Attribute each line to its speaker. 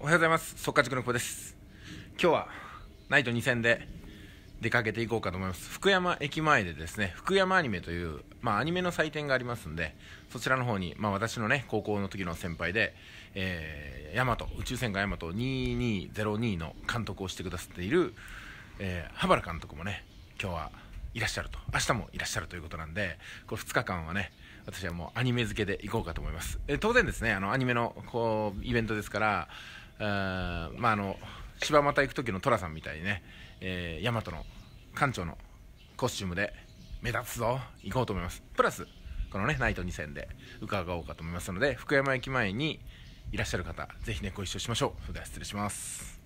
Speaker 1: おはようございます速稼塾の久保です今日はナイト2戦で出かけていこうかと思います福山駅前でですね福山アニメという、まあ、アニメの祭典がありますんでそちらの方に、まあ、私のね高校の時の先輩で、えー、大和宇宙戦艦ヤマト2202の監督をしてくださっている、えー、羽原監督もね今日はいらっしゃると明日もいらっしゃるということなんでこれ2日間はね私はもうアニメ付けでいこうかと思います、えー、当然ですねあのアニメのこうイベントですからまああの柴又行く時の寅さんみたいにね、えー、大和の館長のコスチュームで目立つぞ行こうと思いますプラスこのねナイト2戦で伺おうかと思いますので福山駅前にいらっしゃる方ぜひねご一緒しましょうそれでは失礼します